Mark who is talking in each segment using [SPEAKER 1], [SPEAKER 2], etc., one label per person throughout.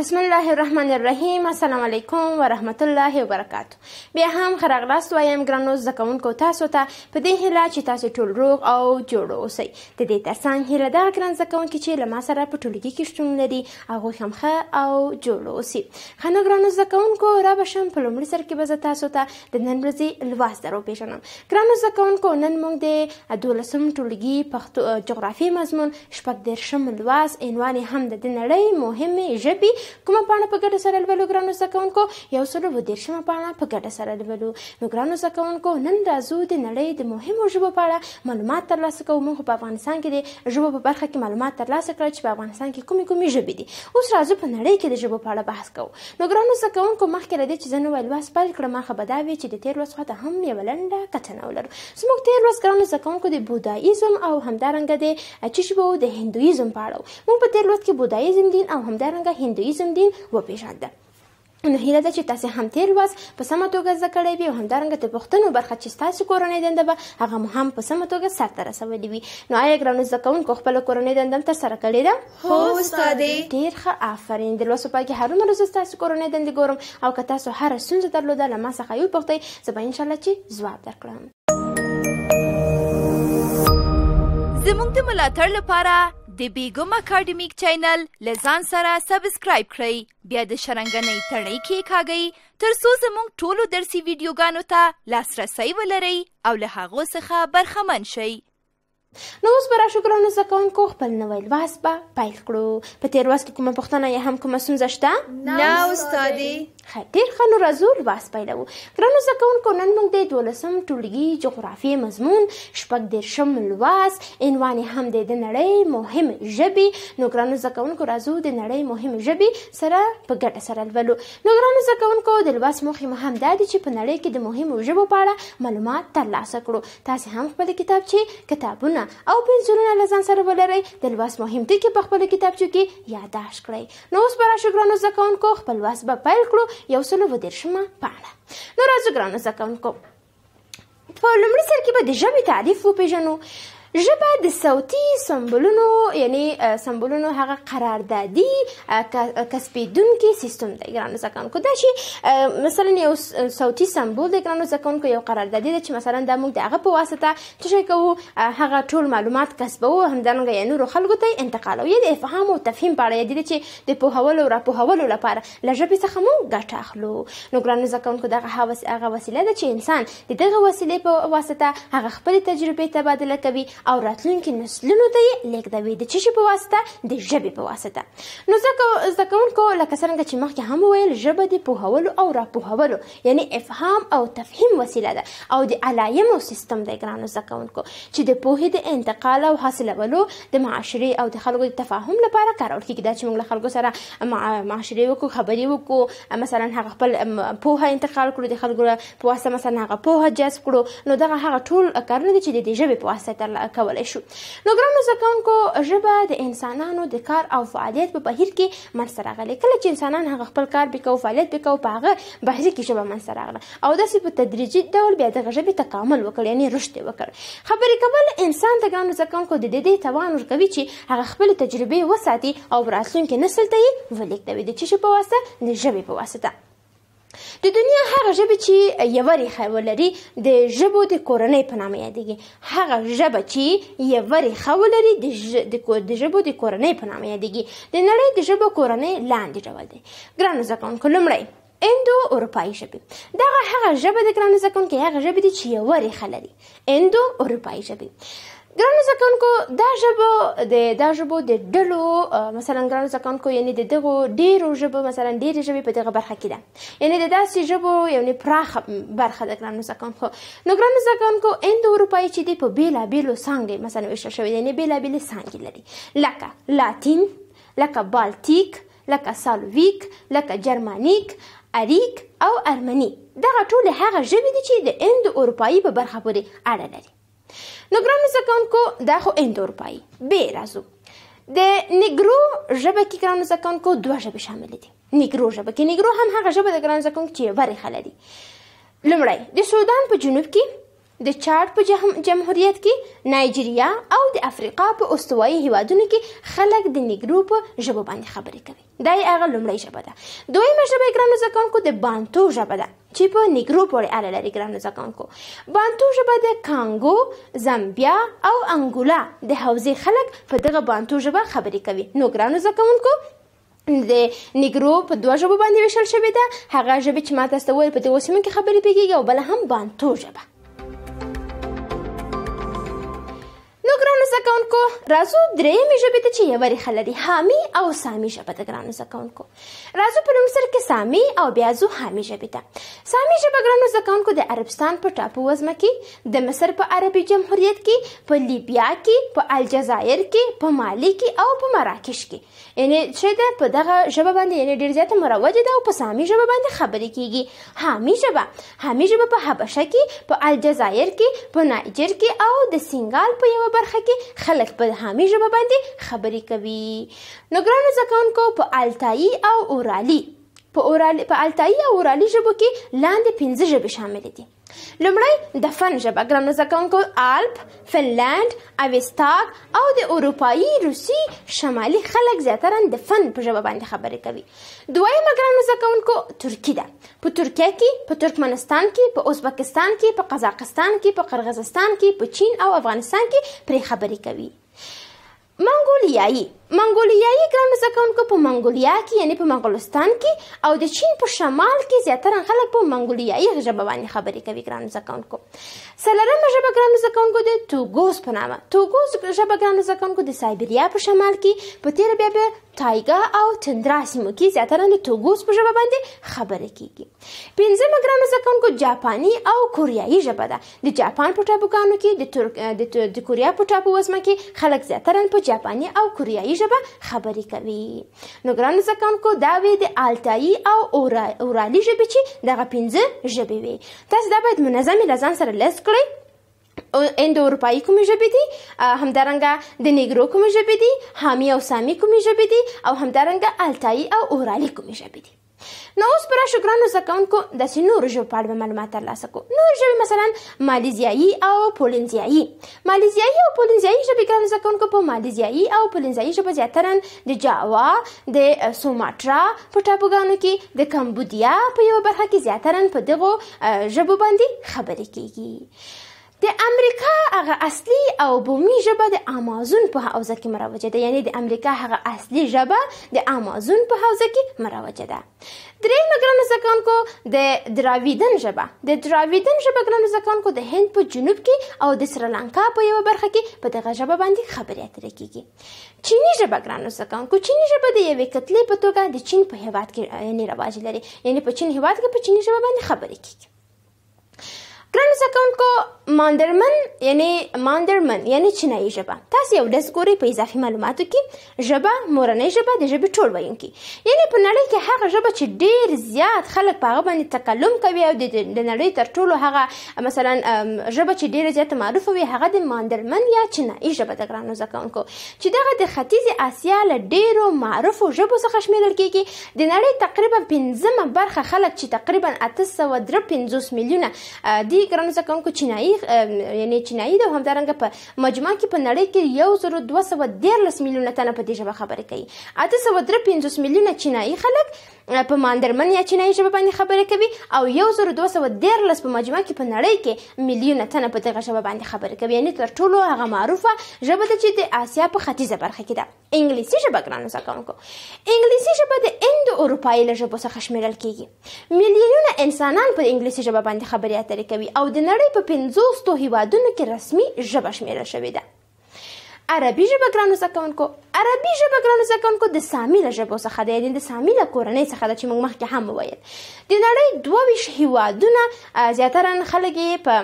[SPEAKER 1] بسم الله الرحمن الرحیم السلام علیکم ورحمت الله وبرکاتو بیا هم ښه راغلاست وایم ګرانو زده کوونکو تاسو ته په دې هیله چې تاسو ټول روغ او جوړ اوسئ د دې ترڅنګ هیله دغه ګران زده کوونکي چې له ما سره په ټولګي کې شتون لري هغوی هم ښه او جوړ اوسي ښه نو ګرانو زده کوونکو را به شم په لومړي سر کې به زه تاسو ته د نن ورځې لوست در وپېژنم ګرانو زده کوونکو نن موږ د دولسم ټولګي پښتو جغرافي مضمون شپږ دېرشم لوست عنوان یې هم د نړۍ مهمې ژبې کومه پاڼه په ګټه سره لولو ګرانو زده کوونکو یو سل و دېرشمه پاڼه په ګټه سره لولو نو ګرانو زده کوونکو نن راځو د نړۍ د مهمو ژبو په اړه معلومات ترلاسه کوو موږ په افغانستان کې د ژبو په برخه کې معلومات ترلاسه کړل چې په افغانستان کې کومې کومې ژبې دي اوس راځو په نړۍ کې د ژبو په اړه بحث کوو نو ګرانو زده کوونکو مخکې له دې چې زه نوی لوست پیل کړم هغه به دا وي چې د تېر لوست خواته هم یوه لنډه کتنه ولرو زموږ تېر لوست ګرانو زده کوونکو د بودایزم او همدارنګه د چې ژبو د هندویزم په اړه موږ په تېر لوست کې بودایزم دین او همدارنګه هندویزم سوسیالیزم دین وپیژانده نو هیله ده چې تاسو هم تیر واس په سمه توګه زده کړی وي او همدارنګه د پوښتنو برخه چې ستاسو کورنۍ دنده به هغه مو هم په سمه توګه سرته رسولې وي نو آیا ګرانو زده کوونکو خپله کورنۍ دنده هم ترسره کړې ده هو استادې ډېر ښه آفرین د لوستو پای کې هرونه ورځ ستاسو کورنۍ دندې ګورم او که تاسو هره ستونزه درلوده له ما څخه یو پوښتئ زه به انشاءالله چې ځواب درکړم زموږ د ملاتړ لپاره د بیګم اکیډمیک چینل لزان سره سبسکرایب کړئ بیا د شرنګنۍ تړۍ کې کاږئ تر څو زموږ ټولو درسي ویډیوګانو ته لاسرسی ولرئ او له هغو څخه برخمن شئ نو اوس به راشو ګرانو زده کوونکو خپل نوی لوست به پیل کړو په تېر لوست کې کومه پوښتنه یا هم کومه ستونزه شته نه استادې ډیر ښه نو راځو لوست پیلوو ګرانو زده کوونکو نن موږ د دولسم ټولګي جغرافیې مضمون شپږ دېرشم لوست عنوان یې هم دی د نړۍ مهم ژبې نو ګرانو زده کوونکو راځو د نړۍ مهم ژبې سره په ګټه سره لولو نو ګرانو زده کوونکو د لوست موخې مو هم دا دی چې په نړۍ کې د مهمو ژبو په اړه معلومات ترلاسه کړو تاسې هم خپل کتابچې کتابونه او پنسلونه له ځان سره ولرئ د لوست مهم ټکي په خپل کتابچو کې یادداشت کړئ نو اوس به راشو ګرانو زده کوونکو خپل لوست به پیل کړو یو سل و دیرشمه پاڼه نو راځو ګرانو زده کوونکو په لومړي سر کې به د ژبې تعریف وپېژنو ژبه د صوتي سمبولونو یعنی سمبولونو هغه قراردادي کسبیدونکي سیستم دی ګرانو زکونکو دا چې مثلا یو صوتي سمبول دی ګرانو زکونکو یو قراردادي دی چې مثلا دا موږ د هغه په واسطه څه کوو هغه ټول معلومات کسبو همدانګه یې نور خلکو ته انتقالو یی د افهام او تفهیم په اړه یی چې د پوهولو را پوهولو لپاره لږه څه مو ګټه اخلو نو ګرانو زکونکو دغه هغه وسیله ده چې انسان د دغه وسیلې په واسطه هغه خپل تجربه تبادله کوي او راتلونکو نسلونو ته یې لیږدوي د څه شي په واسطه د ژبې په واسطه نو ځکه زده کوونکو لکه څرنګه چې مخکې هم وویل ژبه د پوهولو او راپوهولو یعنی افهام او تفهیم وسیله ده او د علایمو سیستم دی ګرانو زده کوونکو چې د پوهې د انتقال او حاصلولو د معاشري او د خلکو د تفاهم لپاره کارول کیږي دا چې موږ له خلکو سره معاشري وکړو خبرې وکړو مثلا هغه خپل پوهه انتقال کړو د خلکو په واسطه مثلا هغه پوهه جذب کړو نو دغه هغه ټول کارونه دي چې د ژبې په واسطه کولای شو نو ګرانو زده کوونکو ژبه د انسانانو د کار او فعالیت په بهیر کې منځته راغلې کله چې انسانان هغه خپل کار به کوي فعالیت به کوي په هغه بهیر کې ژبه منځته راغله او داسې په تدریجي ډول بیا دغه ژبې تکامل وکړ یعنی رشد وکړ خبرې کول انسان ته ګرانو زده کوونکو د دې توان ورکوي چې هغه خپل تجربې وساتي او راتلونکي نسل ته یې ولیږدوي د چشې په واسطه د ژبې په واسطه د دنیا هغه ژبه چې یو ریښه ولري د ژبو د کورنۍ په نامه یادیږي هغه ژبه چې یو ریښه ولري د د ژبو د کورنۍ په نامه یادیږي د نړۍ د ژبو کورنۍ لاندې ډول دی ګرانو زده کوونکو لومړی اندو اروپایي ژبې دغه هغه ژبه د ګرانو زده کوونکو هغه ژبه دي چې یو ریښه لري اندو اروپایي ژبې ګرانو زکونکو دا ژبه د دا ژبه د ډلو مثلا ګرانو زکونکو یعنی د دغه ډیرو ژبه مثلا ډیرې ژبې په دغه برخه کې ده یعنی د داسې ژبو یعنی پراخه برخه ده ګرانو زکونکو نو ګرانو زکونکو اند اروپایي چې دی په بیلابیلو څانګې مثلا ویشل شوی یعنی بیلابیلې څانګې لري لکه لاتین لکه بالټیک لکه سالویک لکه جرمنیک اریک او ارمنی دغه ټول هغه ژبې دي چې د اند اروپایي په برخه پورې اړه لري نو ګرانو زده کوونکو دا خو اند اروپایي بې راځو د نیګرو ژبه کې ګرانو زده کوونکو دوه ژبې شاملې دي نیګرو ژبه کې نیګرو هم هغه ژبه د ګرانو زده کوونکو چې ورې خله دي لومړی د سودان په جنوب کې د چاډ په جمهوریت کې نایجیریا او د افریقا په استوایي هیوادونو کې خلک د نیګرو په ژبه باندې خبرې کوي دا یې هغه لومړۍ ژبه ده دویمه ژبه یې ګرانو زده کوونکو د بانتو ژبه ده چې په نیګرو پورې اړه لري ګرانو زده کوونکو بانتو ژبه د کانګو زامبیا او انګولا د حوزې خلک په دغه بانتو ژبه خبرې کوي نو ګرانو زده کوونکو د نیګرو په دوه ژبو باندې ویشل شوې ده هغه ژبه چې ما تاسو ته ویل په دې سیمه کې خبرې پیږي او بل هم بانتو ژبه نو ګرانو زکونکو راځو درېمې ژبې ته چې یو ریښه لري حامی او سامی ژبه ده ګرانو زکونکو راځو په نوم سر کې سامی او بیا ځو حامی ژبې ته سامی ژبه ګرانو زکونکو د عربستان په ټاپو وزمه کې د مصر په عربي جمهوریت کې په لیبیا کې په الجزایر کې په مالی کې او په مراکش کې یعنی چې ده په دغه ژبه باندې یعنی ډېر زیاته مروجه ده او په سامی ژبه باندې خبرې کیږي حامی ژبه حامی ژبه په حبشه کې په الجزایر کې په نایجر کې او د سنګال په یوه برخه برخه کې خلک په حامی ژبه باندې خبرې کوي نو ګرانو زکونکو په التایی او اورالي په اورالي په التایی او اورالي ژبو کې لاندې پنځه ژبې شامل دي لومړی د فن ژبه ګرانو زده کوونکو الپ فنلند اویستاک او د اروپایي روسي شمالي خلک زیاتره د فن په ژبه باندې خبرې کوي دویمه ګرانو زده کوونکو ترکی ده په ترکیه کې په ترکمنستان کې په ازبکستان کې په قزاقستان کې په قرغزستان کې په چین او افغانستان کې پرې خبرې کوي منګولیایي منګولیایي ګرانو زکونکو په منګولیا کې یعنی په منګولستان کې او د چین په شمال کې زیاتره خلک په منګولیایي ژبه باندې خبرې کوي ګرانو زکونکو سلرمه ژبه ګرانو زکونکو د توګوس په نامه توګوس ژبه ګرانو زکونکو د سایبریا په شمال کې په تیر بیا به تایګا او چندرا سیمو کې زیاتره د توګو په ژبه باندې خبرې کیږي پنځمه ګرانو زکونکو جاپانی او کوریایي ژبه ده د جاپان په ټاپوګانو کې د ترک د کوریا په ټاپو وسمه کې خلک زیاتره په جاپانی او کوریایي ژبه خبرې کوي نو ګرانو زکونکو دا وی د التایی او اورالي ژبه چې دغه پنځه ژبې وي تاسو دا باید منظمې لزان سره لیست کړئ اندو اروپایي کومې ژبې دي همدارنګه د نیګرو کومې ژبې دي حامی او سامی کومې ژبې دي او همدارنګه التایي او اورالي کومې ژبې دي نو اوس پر شکرانو زکونکو د سينور جو په اړه معلومات ترلاسه کو نو ژبه مثلا ماليزیایي او پولینزیایي ماليزیایي او پولینزیایي ژبه ګرانو زکونکو په ماليزیایي او پولینزیایي ژبه زیاتره د جاوا د سوماټرا په ټاپوګانو کې د کمبودیا په یو برخه کې زیاتره په دغو ژبو باندې خبرې کیږي د امریکا هغه اصلي او بومي ژبه د امازون په حوزه کې مروجه ده یعنی د امریکا هغه اصلي ژبه د امازون په حوزه کې مروجه ده درېم ګرانو زکانکو د دراویدن ژبه د دراویدن ژبه ګرانو زکانکو د هند په جنوب کې او د سریلانکا په یو برخه کې په دغه ژبه باندې خبرې اترې کیږي چینی ژبه ګرانو زکانکو چینی ژبه د یوې کتلې په توګه د چین په هیواد کې یعنی رواج لري یعنی په چین هیواد کې په چینی ژبه باندې خبرې کیږي ګران زکونکو ماندرمن یعنی ماندرمن یعنی چینایي ژبه تاسو یو لږ ګوري په اضافي معلوماتو کې ژبه مورنۍ ژبه د ژبې ټول ویونکي یعنی په نړۍ کې هغه ژبه چې ډیر زیات خلک په هغه باندې تکلم کوي او د نړۍ تر ټولو هغه مثلا ژبه چې ډیر زیات معروف وي هغه د ماندرمن یا چینایي ژبه د ګرانو زکونکو چې دغه د ختیځ اسیا له ډیرو معروفو ژبو څخه شمیرل کیږي د نړۍ تقریبا 15 برخه خلک چې تقریبا 853 میلیونه دی دې ګرانو زده کوونکو چینایي یعنې چینایي ده او همدارنګه په مجموع کې په نړۍ کې یو زرو دوه سوه دیارلس میلیونه تنه په دې ژبه خبرې کوي اته سوه درې پنځوس میلیونه چینایي خلک په ماندرمن یا چینایي ژبه باندې خبرې کوي او یو زر دوه سوه دیارلس په مجموع کې په نړۍ کې میلیونه تنه په دغه ژبه باندې خبرې کوي یعنې تر ټولو هغه معروفه ژبه ده چې د آسیا په ختیځه برخه کې ده انګلیسي ژبه ګرانو زده کوونکو انګلیسي ژبه د اندو اروپایي له ژبو څخه شمیرل کیږي میلیونه انسانان په انګلیسي ژبه باندې خبرې اترې کوي او د نړۍ په 50 هیوادونو کې رسمي ژبه شمیرل شوې ده عربي ژبه ګرانو زکونکو عربي ژبه ګرانو زکونکو د سامی له ژبه څخه ده د سامی له کورنۍ څخه ده چې موږ مخکې هم وویل د نړۍ 22 هیوادونه زیاتره خلک په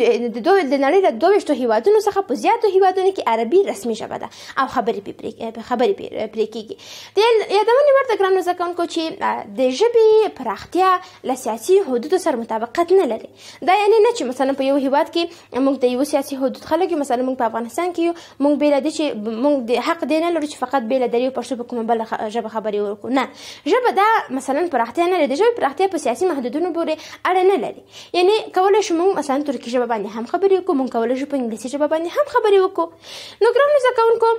[SPEAKER 1] د دوه د نړۍ د دوه شتو هیوادونو څخه په زیاتو هیوادونو کې عربي رسمي ژبه ده او خبرې په خبرې پرې کېږي د یادونې ورته ګران زکونکو چې د ژبې پراختیا له سیاسي حدودو سره مطابقت نه لري دا یعنی نه چې مثلا په یو هیواد کې موږ د یو سیاسي حدود خلک مثلا موږ په افغانستان کې موږ بیل د چې موږ د حق دی نه لرو چې فقط بیل د یو پښتو په کومه بل ژبه خبرې وکړو نه ژبه دا مثلا پراختیا نه لري د ژبې پراختیا په سیاسي محدودونو پورې اړه نه لري یعنی کولای شو موږ مثلا ترکی ژبه باندې هم خبرې وکړو مونږ کولی شو په انګلیسي ژبه باندې هم خبرې وکړو نو ګرانو زده کوونکو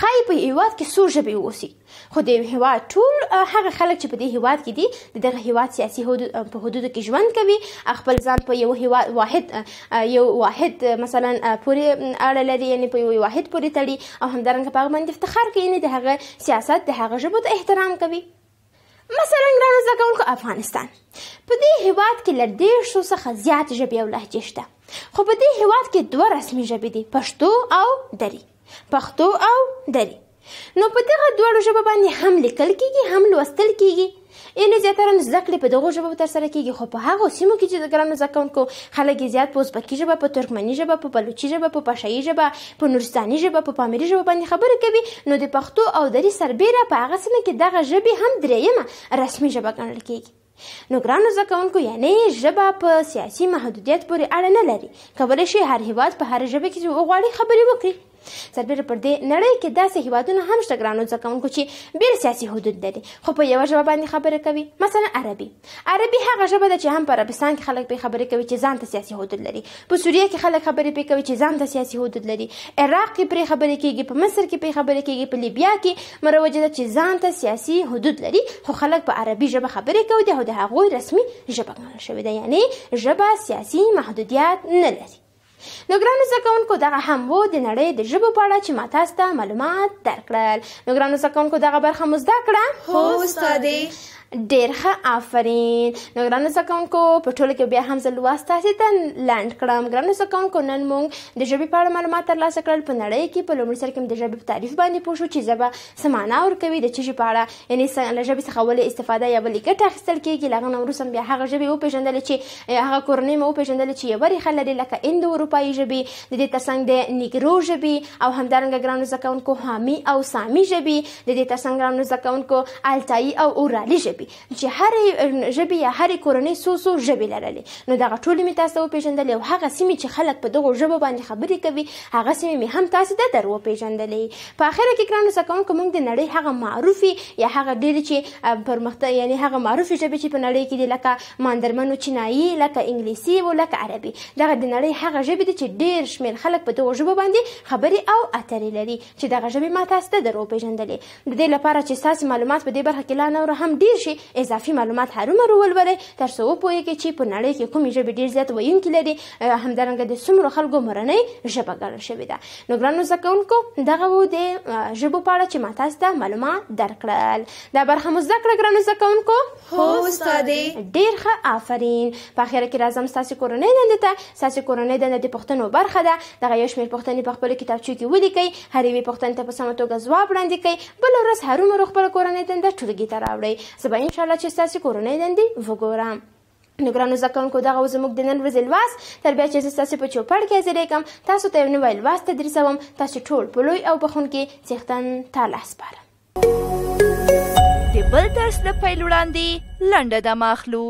[SPEAKER 1] خای په هیواد کې څو ژبې اوسي خو د یو هیواد ټول هغه خلک چې په دې هیواد کې دي دغه هیواد سیاسي حدود په حدودو کې ژوند کوي خپل ځان په یو هیواد واحد یو واحد مثلا پورې اړه لري یعنی په یو واحد پورې تړي او همدارنګه په هغه باندې افتخار کوي یعنی د هغه سیاست د هغه ژبو ته احترام کوي مثلا ګرانو زده کوونکو افغانستان په دې هیواد کې له دېرشو څخه زیات ژبې او لهجې شته خو په دې هیواد کې دوه رسمي ژبې دي پښتو او دري پښتو او دري نو په دغه دواړو ژبو باندې هم لیکل کیږي هم لوستل کیږي اله زیاتره زده کړې په دغو ژبو ترسره کیږي خو په هغو سیمو کې چې د ګرامر زده کوونکو خلک یې زیات په ازبکي ژبه په ترکمني ژبه په بلوچي ژبه په پشایي ژبه په نورستاني ژبه په پامیري ژبه باندې خبرې کوي نو د پښتو او دري سربیره په هغه سیمه کې دغه ژبې هم درېیمه رسمي ژبه ګڼل کیږي نو ګرانو زده کوونکو یعنی ژبه په سیاسي محدودیت پورې اړه نه لري کولی شي هر هیواد په هر ژبه کې وغواړي خبرې وکړي سربېره پر دې نړۍ کې داسې هیوادونه هم شته ګرانو زده کوونکو چې بېل سیاسي حدود لري خو په یوه ژبه باندې خبرې کوي مثلا عربي عربي هغه ژبه ده چې هم په عربستان کې خلک پې خبرې کوي چې ځان ته سیاسي حدود لري په سوریه کې خلک خبرې پې کوي چې ځان ته سیاسي حدود لري عراق کې پرې خبرې کېږي په مصر کې پرې خبرې کېږي په لیبیا کې مروجه ده چې ځان ته سیاسي حدود لري خو خلک په عربي ژبه خبرې کوي او د هغوی رسمي ژبه ګڼل شوې ده یعنې ژبه سیاسي محدودیت نه لري نو ګرانو زده کوونکو دغه هم وو د نړۍ د ژبو په اړه چې ما تاسو ته معلومات درکړل نو ګرانو زده کوونکو دغه برخه مو زده کړه هو استادې ډیر ښه آفرین نو ګرانو زده کوونکو په ټوله کې بیا هم زه لوست تاسې ته لنډ کړم ګرانو زده کوونکو نن موږ د ژبې په اړه معلومات ترلاسه کړل په نړۍ کې په لومړي سر کې د ژبې په تعریف باندې پوه شو چې ژبه څه معنا ورکوي د څه شي په اړه یعنې له ژبې څخه ولې استفاده یا ولې ګټه اخیستل کېږي له هغه نه وروسته بیا هغه ژبې وپېژندلې چې هغه کورنۍ مو وپېژندلې چې یوه ریښه لري لکه اندو اروپایي ژبې د دې تر څنګ د نیګرو ژبې او همدارنګه ګرانو زده کوونکو حامي او سامي ژبې د دې تر څنګ ګرانو زده کوونکو التایي او اورالي ژبې ژبې چې هر ژبې یا هر کورنۍ سو سو ژبې لرلې نو دغه ټولې مې تاسو ته وپېژندلې او هغه سیمې چې خلک په دغو ژبو باندې خبرې کوي هغه سیمې مې هم تاسو ته در وپېژندلې په آخره کې ګرانو زده کوونکو موږ د نړۍ هغه معروفې یا هغه ډېرې چې پرمختګ یعنې هغه معروفې ژبې چې په نړۍ کې دي لکه ماندرمنو چینایي لکه انګلیسي او لکه عربي دغه د نړۍ هغه ژبې دي چې ډېر شمېر خلک په دغو ژبو باندې خبرې او اترې لري چې دغه ژبې ما تاسو ته در وپېژندلې د دې لپاره چې ستاسو معلومات په دې برخه کې لا نور هم ډېر شي کې اضافي معلومات هرومرو ولولئ تر څو وپوهیږئ چې په نړۍ کې کومې ژبې ډېر زیات ویونکي لري همدارنګه د څومره خلکو مورنۍ ژبه ګڼل شوې ده نو ګرانو زده کوونکو دغه و د ژبو په اړه چې ما تاسو ته معلومات درکړل دا برخه مو زده کړه ګرانو زده کوونکو هو استادې ډېر ښه آفرین په اخره کې راځم ستاسو کورنۍ دندې ته ستاسو کورنۍ دنده د پښتنو برخه ده دغه یو شمېر پښتنې په خپلو کتابچو کې ولیکئ هر یوې پوښتنې ته په سمه توګه ځواب وړاندې کړئ بله ورځ هرومرو خپله کورنۍ دنده ټولګي ته راوړئ زه به انشاءالله چې ستاسې کورنۍ دندې وګورم نو ګرانو زده کوونکو دغه و زموږ د نن ورځې لوست تر بیا چې زه ستاسې په چوپړ کې حاضرې کړم تاسو ته یو نوی لوست تدریسوم تاسو ټول په لوی او بخونکي څښتن تعالی سپارم د بل درس د پیل وړاندې لنډه دمه اخلو